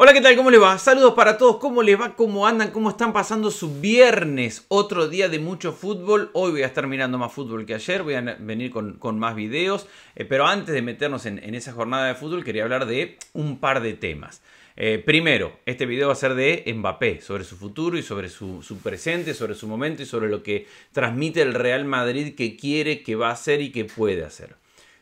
Hola, ¿qué tal? ¿Cómo les va? Saludos para todos. ¿Cómo les va? ¿Cómo andan? ¿Cómo están pasando su viernes? Otro día de mucho fútbol. Hoy voy a estar mirando más fútbol que ayer. Voy a venir con, más videos. Eh, pero antes de meternos en, esa jornada de fútbol, quería hablar de un par de temas. Eh, primero, este video va a ser de Mbappé, sobre su futuro y sobre su, su presente, sobre su momento y sobre lo que transmite el Real Madrid que quiere, que va a hacer y que puede hacer.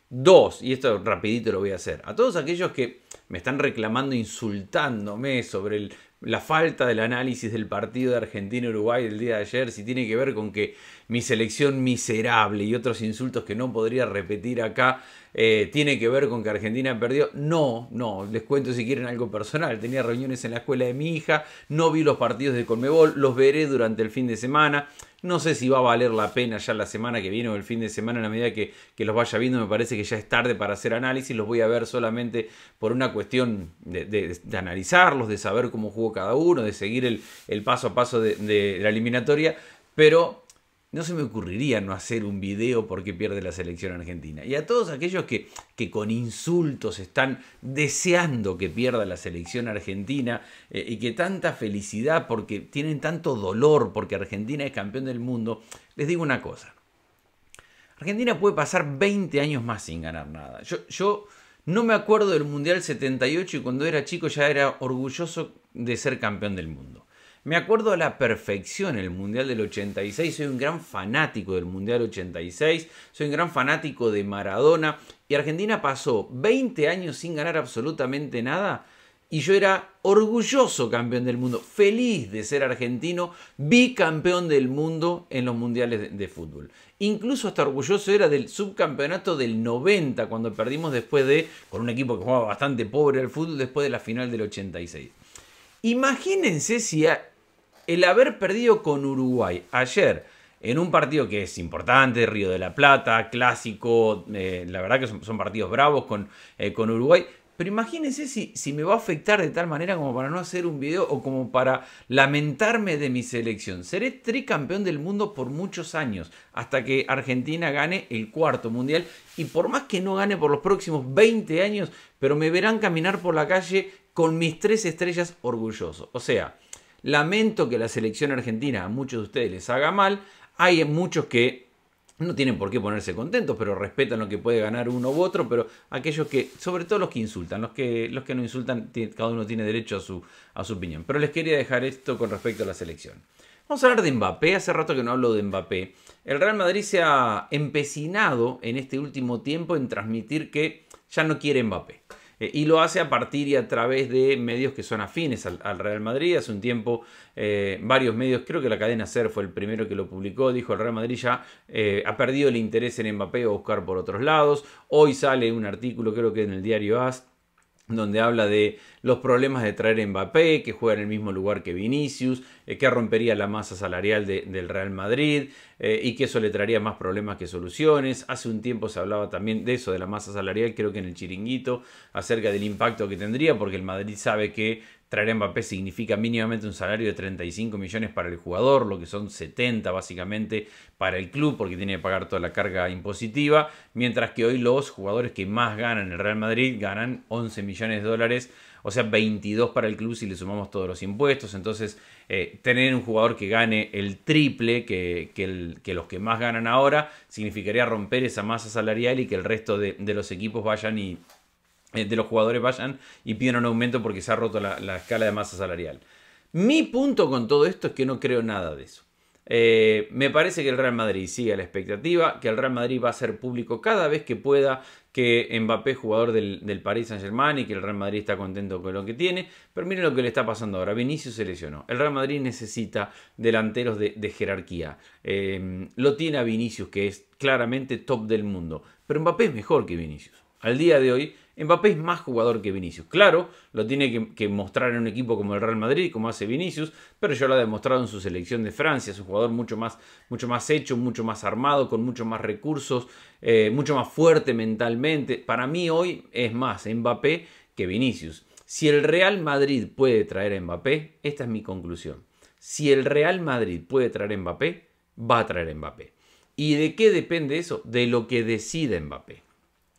Dos, y esto rapidito lo voy a hacer, a todos aquellos que me están reclamando, insultándome sobre la falta del análisis del partido de Argentina-Uruguay del día de ayer, si tiene que ver con que mi selección miserable y otros insultos que no podría repetir acá eh, tiene que ver con que Argentina perdió. No, no, les cuento si quieren algo personal. Tenía reuniones en la escuela de mi hija, no vi los partidos de Colmebol, los veré durante el fin de semana. No sé si va a valer la pena ya la semana que viene o el fin de semana, en la medida que, los vaya viendo, me parece que ya es tarde para hacer análisis. Los voy a ver solamente por una cuestión de, analizarlos, de saber cómo jugó cada uno, de seguir el, paso a paso de la eliminatoria. Pero no se me ocurriría no hacer un video porque pierde la selección argentina. Y a todos aquellos que, que con insultos están deseando que pierda la selección argentina eh, y que tanta felicidad porque tienen tanto dolor porque Argentina es campeón del mundo, les digo una cosa. Argentina puede pasar 20 años más sin ganar nada. Yo, yo no me acuerdo del Mundial 78 y cuando era chico ya era orgulloso de ser campeón del mundo. Me acuerdo a la perfección el Mundial del 86, soy un gran fanático del Mundial 86, soy un gran fanático de Maradona y Argentina pasó 20 años sin ganar absolutamente nada y yo era orgulloso campeón del mundo, feliz de ser argentino, bicampeón del mundo en los mundiales de, fútbol. Incluso hasta orgulloso era del subcampeonato del 90, cuando perdimos después de, con un equipo que jugaba bastante pobre al fútbol, después de la final del 86. Imagínense si el haber perdido con Uruguay ayer en un partido que es importante, Río de la Plata, clásico, eh, la verdad que son, partidos bravos con, eh, con Uruguay. Pero imagínense si, si, me va a afectar de tal manera como para no hacer un video o como para lamentarme de mi selección. Seré tricampeón del mundo por muchos años, hasta que Argentina gane el cuarto mundial. Y por más que no gane por los próximos 20 años, pero me verán caminar por la calle con mis tres estrellas orgulloso. O sea, Lamento que la selección argentina a muchos de ustedes les haga mal. Hay muchos que no tienen por qué ponerse contentos, pero respetan lo que puede ganar uno u otro, pero aquellos que, sobre todo los que insultan, los que, los que no insultan, cada uno tiene derecho a su, a su opinión. Pero les quería dejar esto con respecto a la selección. Vamos a hablar de Mbappé, hace rato que no hablo de Mbappé. El Real Madrid se ha empecinado en este último tiempo en transmitir que ya no quiere Mbappé. Eh, y lo hace a partir y a través de medios que son afines al, Real Madrid. Hace un tiempo eh, varios medios, creo que la cadena SER fue el primero que lo publicó, dijo el Real Madrid ya eh, ha perdido el interés en Mbappé o buscar por otros lados. Hoy sale un artículo, creo que en el diario AS donde habla de los problemas de traer a Mbappé, que juega en el mismo lugar que Vinicius, eh, que rompería la masa salarial del Real Madrid eh, y que eso le traería más problemas que soluciones. Hace un tiempo se hablaba también de eso, de la masa salarial, creo que en el chiringuito, acerca del impacto que tendría, porque el Madrid sabe que Traer a Mbappé significa mínimamente un salario de 35 millones para el jugador, lo que son 70 básicamente para el club, porque tiene que pagar toda la carga impositiva, mientras que hoy los jugadores que más ganan en el Real Madrid ganan 11 millones de dólares, o sea, 22 para el club si le sumamos todos los impuestos. Entonces, eh, tener un jugador que gane el triple que, los que más ganan ahora significaría romper esa masa salarial y que el resto de, de los equipos vayan y eh, de los jugadores vayan y pidan un aumento porque se ha roto la, escala de masa salarial. Mi punto con todo esto es que no creo nada de eso. Eh, me parece que el Real Madrid sigue la expectativa, que el Real Madrid va a ser público cada vez que pueda, que Mbappé es jugador del, del Paris Saint Germain y que el Real Madrid está contento con lo que tiene. Pero miren lo que le está pasando ahora. Vinicius se lesionó. El Real Madrid necesita delanteros de, jerarquía. Eh, lo tiene a Vinicius, que es claramente top del mundo. Pero Mbappé es mejor que Vinicius. Al día de hoy, Mbappé es más jugador que Vinicius. Claro, lo tiene que, mostrar en un equipo como el Real Madrid, como hace Vinicius, pero ya lo ha demostrado en su selección de Francia. Es un jugador mucho más, mucho más hecho, mucho más armado, con mucho más recursos, eh, mucho más fuerte mentalmente. Para mí hoy es más Mbappé que Vinicius. Si el Real Madrid puede traer a Mbappé, esta es mi conclusión. Si el Real Madrid puede traer a Mbappé, va a traer a Mbappé. ¿Y de qué depende eso? De lo que decida Mbappé.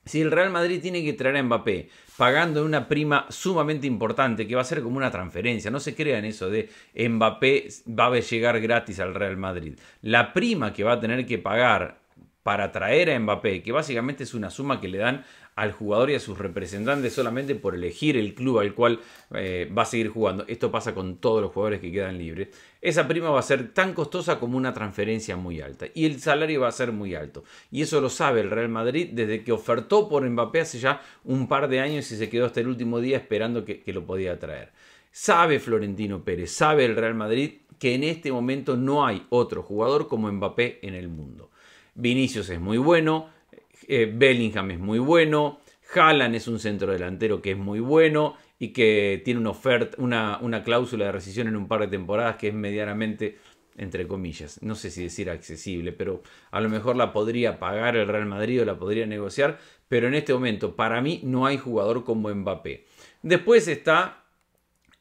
Si el Real Madrid tiene que traer a Mbappé pagando una prima sumamente importante, que va a ser como una transferencia, no se crean eso de Mbappé va a llegar gratis al Real Madrid. La prima que va a tener que pagar para traer a Mbappé, que básicamente es una suma que le dan al jugador y a sus representantes solamente por elegir el club al cual eh, va a seguir jugando. Esto pasa con todos los jugadores que quedan libres. Esa prima va a ser tan costosa como una transferencia muy alta y el salario va a ser muy alto. Y eso lo sabe el Real Madrid desde que ofertó por Mbappé hace ya un par de años y se quedó hasta el último día esperando que, que lo podía traer. Sabe Florentino Pérez, sabe el Real Madrid que en este momento no hay otro jugador como Mbappé en el mundo. Vinicius es muy bueno, eh, Bellingham es muy bueno, Haaland es un centro delantero que es muy bueno y que tiene una oferta, una, una cláusula de rescisión en un par de temporadas que es medianamente, entre comillas, no sé si decir accesible, pero a lo mejor la podría pagar el Real Madrid o la podría negociar, pero en este momento para mí no hay jugador como Mbappé. Después está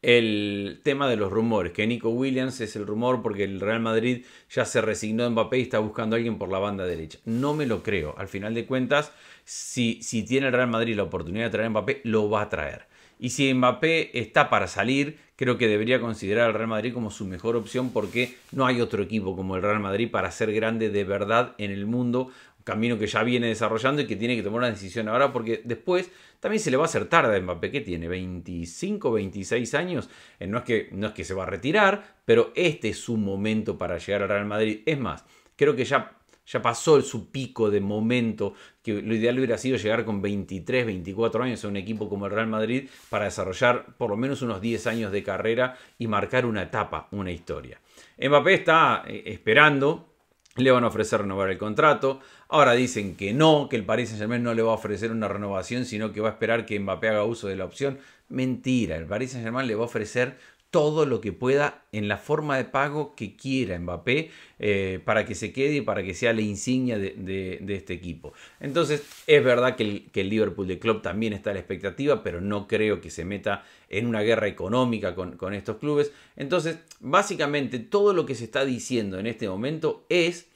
el tema de los rumores, que Nico Williams es el rumor porque el Real Madrid ya se resignó a Mbappé y está buscando a alguien por la banda derecha. No me lo creo. Al final de cuentas, si, si tiene el Real Madrid la oportunidad de traer a Mbappé, lo va a traer. Y si Mbappé está para salir, creo que debería considerar al Real Madrid como su mejor opción porque no hay otro equipo como el Real Madrid para ser grande de verdad en el mundo camino que ya viene desarrollando y que tiene que tomar una decisión ahora porque después también se le va a hacer tarde a Mbappé que tiene 25, 26 años, eh, no es que no es que se va a retirar, pero este es su momento para llegar al Real Madrid. Es más, creo que ya ya pasó su pico de momento, que lo ideal hubiera sido llegar con 23, 24 años a un equipo como el Real Madrid para desarrollar por lo menos unos 10 años de carrera y marcar una etapa, una historia. Mbappé está eh, esperando, le van a ofrecer renovar el contrato, Ahora dicen que no, que el Paris Saint Germain no le va a ofrecer una renovación, sino que va a esperar que Mbappé haga uso de la opción. Mentira, el Paris Saint Germain le va a ofrecer todo lo que pueda en la forma de pago que quiera Mbappé eh, para que se quede y para que sea la insignia de, este equipo. Entonces, es verdad que el, Liverpool de Club también está a la expectativa, pero no creo que se meta en una guerra económica con estos clubes. Entonces, básicamente, todo lo que se está diciendo en este momento es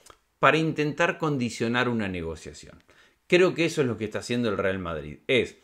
para intentar condicionar una negociación. Creo que eso es lo que está haciendo el Real Madrid. Es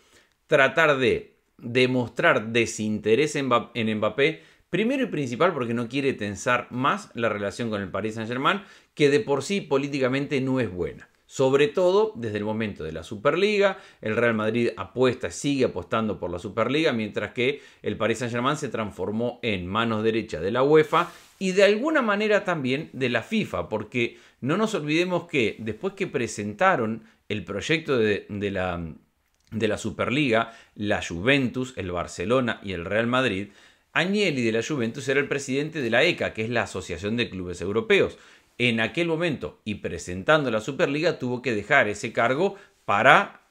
tratar de demostrar desinterés en Mbappé, primero y principal porque no quiere tensar más la relación con el Paris Saint-Germain, que de por sí políticamente no es buena. Sobre todo desde el momento de la Superliga, el Real Madrid apuesta, y sigue apostando por la Superliga, mientras que el Paris Saint-Germain se transformó en manos derecha de la UEFA y de alguna manera también de la FIFA, porque no nos olvidemos que después que presentaron el proyecto de, la, de la Superliga, la Juventus, el Barcelona y el Real Madrid, Agnelli de la Juventus era el presidente de la ECA, que es la Asociación de Clubes Europeos en aquel momento y presentando la Superliga tuvo que dejar ese cargo para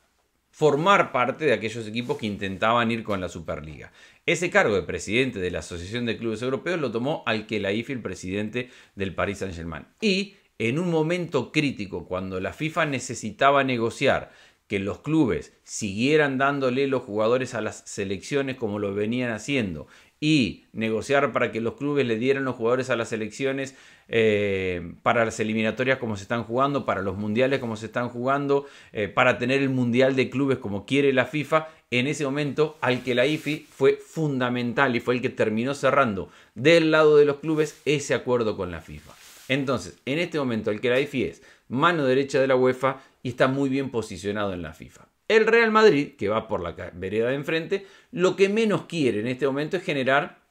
formar parte de aquellos equipos que intentaban ir con la Superliga. Ese cargo de presidente de la Asociación de Clubes Europeos lo tomó al que la IFI, el presidente del Paris Saint-Germain. Y en un momento crítico, cuando la FIFA necesitaba negociar que los clubes siguieran dándole los jugadores a las selecciones como lo venían haciendo y negociar para que los clubes le dieran los jugadores a las selecciones eh, para las eliminatorias como se están jugando, para los mundiales como se están jugando, eh, para tener el mundial de clubes como quiere la FIFA, en ese momento al que la IFI fue fundamental y fue el que terminó cerrando del lado de los clubes ese acuerdo con la FIFA. Entonces, en este momento al que la IFI es mano derecha de la UEFA y está muy bien posicionado en la FIFA. El Real Madrid, que va por la vereda de enfrente, lo que menos quiere en este momento es generar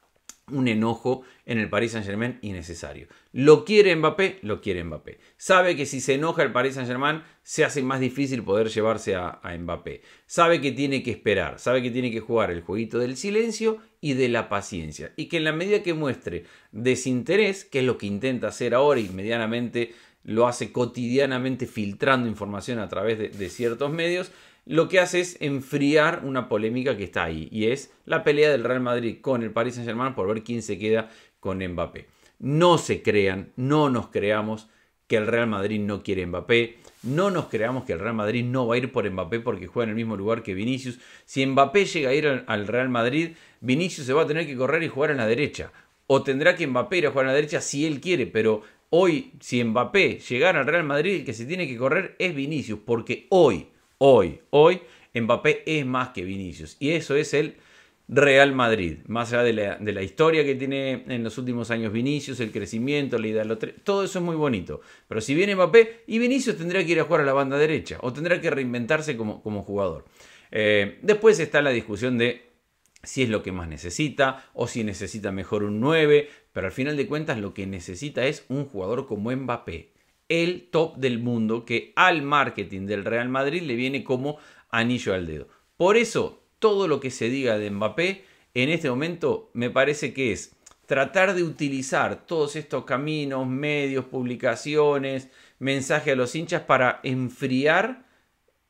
un enojo en el Paris Saint-Germain innecesario. Lo quiere Mbappé, lo quiere Mbappé. Sabe que si se enoja el Paris Saint-Germain se hace más difícil poder llevarse a, Mbappé. Sabe que tiene que esperar, sabe que tiene que jugar el jueguito del silencio y de la paciencia. Y que en la medida que muestre desinterés, que es lo que intenta hacer ahora y medianamente lo hace cotidianamente filtrando información a través de ciertos medios, lo que hace es enfriar una polémica que está ahí, y es la pelea del Real Madrid con el Paris Saint-Germain por ver quién se queda con Mbappé. No se crean, no nos creamos que el Real Madrid no quiere Mbappé. No nos creamos que el Real Madrid no va a ir por Mbappé porque juega en el mismo lugar que Vinicius. Si Mbappé llega a ir al Real Madrid, Vinicius se va a tener que correr y jugar en la derecha. O tendrá que Mbappé ir a jugar en la derecha si él quiere, pero hoy, si Mbappé llegara al Real Madrid, el que se tiene que correr es Vinicius, porque hoy hoy. Hoy Mbappé es más que Vinicius y eso es el Real Madrid. Más allá de la, historia que tiene en los últimos años Vinicius, el crecimiento, la tres todo eso es muy bonito. Pero si viene Mbappé y Vinicius tendría que ir a jugar a la banda derecha o tendrá que reinventarse como, como jugador. Eh, después está la discusión de si es lo que más necesita o si necesita mejor un 9, pero al final de cuentas lo que necesita es un jugador como Mbappé, el top del mundo que al marketing del Real Madrid le viene como anillo al dedo. Por eso, todo lo que se diga de Mbappé en este momento me parece que es tratar de utilizar todos estos caminos, medios, publicaciones, mensaje a los hinchas para enfriar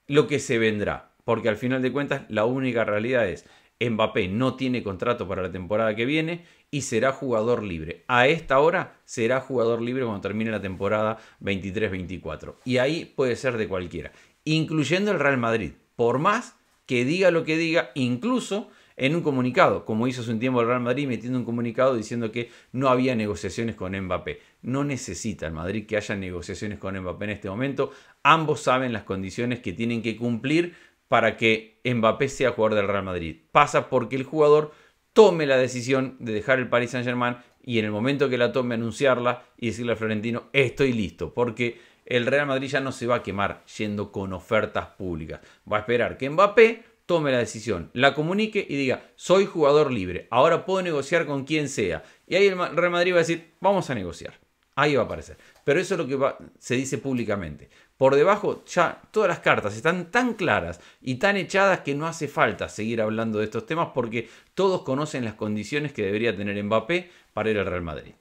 lo que se vendrá. Porque al final de cuentas la única realidad es Mbappé no tiene contrato para la temporada que viene y será jugador libre. A esta hora será jugador libre cuando termine la temporada 23-24. Y ahí puede ser de cualquiera, incluyendo el Real Madrid. Por más que diga lo que diga, incluso en un comunicado, como hizo hace un tiempo el Real Madrid metiendo un comunicado diciendo que no había negociaciones con Mbappé. No necesita el Madrid que haya negociaciones con Mbappé en este momento. Ambos saben las condiciones que tienen que cumplir para que Mbappé sea jugador del Real Madrid. Pasa porque el jugador tome la decisión de dejar el Paris Saint-Germain y en el momento que la tome anunciarla y decirle al Florentino, estoy listo, porque el Real Madrid ya no se va a quemar yendo con ofertas públicas. Va a esperar que Mbappé tome la decisión, la comunique y diga, soy jugador libre, ahora puedo negociar con quien sea. Y ahí el Real Madrid va a decir, vamos a negociar. Ahí va a aparecer. Pero eso es lo que se dice públicamente. Por debajo ya todas las cartas están tan claras y tan echadas que no hace falta seguir hablando de estos temas porque todos conocen las condiciones que debería tener Mbappé para ir al Real Madrid.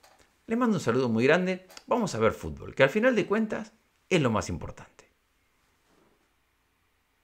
Les mando un saludo muy grande. Vamos a ver fútbol, que al final de cuentas es lo más importante.